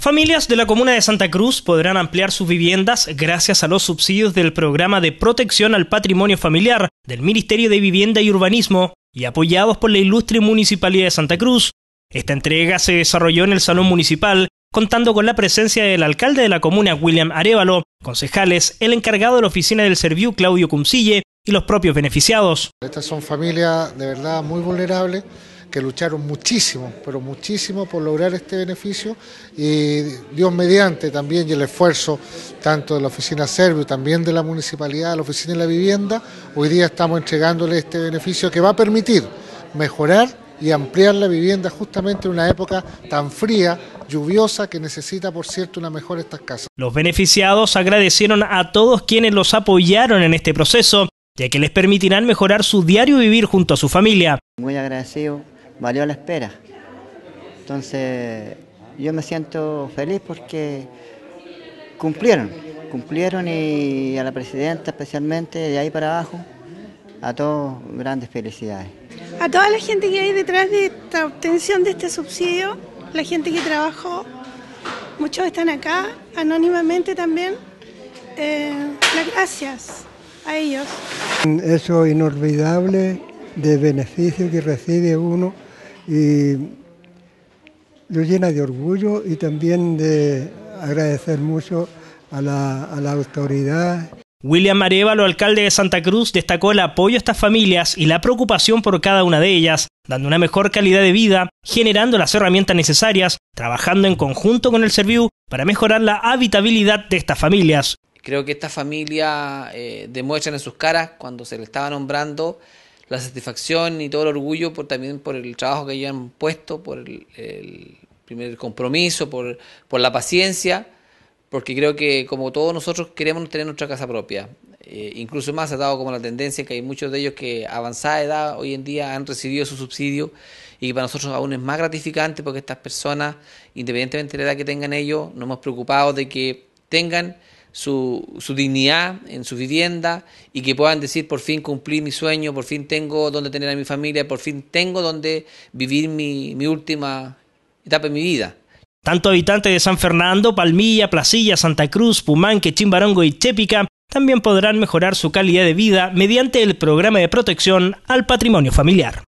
Familias de la comuna de Santa Cruz podrán ampliar sus viviendas gracias a los subsidios del programa de protección al patrimonio familiar del Ministerio de Vivienda y Urbanismo y apoyados por la ilustre Municipalidad de Santa Cruz. Esta entrega se desarrolló en el Salón Municipal, contando con la presencia del alcalde de la comuna, William Arevalo, concejales, el encargado de la oficina del Serviu, Claudio Cumcille, y los propios beneficiados. Estas son familias de verdad muy vulnerables que lucharon muchísimo, pero muchísimo por lograr este beneficio y Dios mediante también y el esfuerzo tanto de la oficina Servio, también de la municipalidad, la oficina de la vivienda, hoy día estamos entregándole este beneficio que va a permitir mejorar y ampliar la vivienda justamente en una época tan fría, lluviosa, que necesita, por cierto, una mejora estas casas. Los beneficiados agradecieron a todos quienes los apoyaron en este proceso, ya que les permitirán mejorar su diario vivir junto a su familia. Muy agradecido valió la espera. Entonces, yo me siento feliz porque cumplieron, cumplieron y a la presidenta especialmente, de ahí para abajo, a todos grandes felicidades. A toda la gente que hay detrás de esta obtención de este subsidio, la gente que trabajó, muchos están acá, anónimamente también, eh, las gracias a ellos. Eso inolvidable de beneficio que recibe uno y lo llena de orgullo y también de agradecer mucho a la, autoridad. William Arevalo, alcalde de Santa Cruz, destacó el apoyo a estas familias y la preocupación por cada una de ellas, dando una mejor calidad de vida, generando las herramientas necesarias, trabajando en conjunto con el Serviu para mejorar la habitabilidad de estas familias. Creo que esta familia eh, demuestran en sus caras, cuando se le estaba nombrando, la satisfacción y todo el orgullo por, también por el trabajo que ellos han puesto, por el, primer compromiso, por, por, la paciencia, porque creo que como todos nosotros queremos tener nuestra casa propia. Eh, incluso más ha dado como la tendencia que hay muchos de ellos que a avanzada edad hoy en día han recibido su subsidio y que para nosotros aún es más gratificante porque estas personas, independientemente de la edad que tengan ellos, no hemos preocupado de que tengan su, su, dignidad en su vivienda y que puedan decir por fin cumplí mi sueño, por fin tengo donde tener a mi familia, por fin tengo donde vivir mi, última etapa de mi vida. Tanto habitantes de San Fernando, Palmilla, Placilla, Santa Cruz, Pumanque, Chimbarongo y Chépica también podrán mejorar su calidad de vida mediante el programa de protección al patrimonio familiar.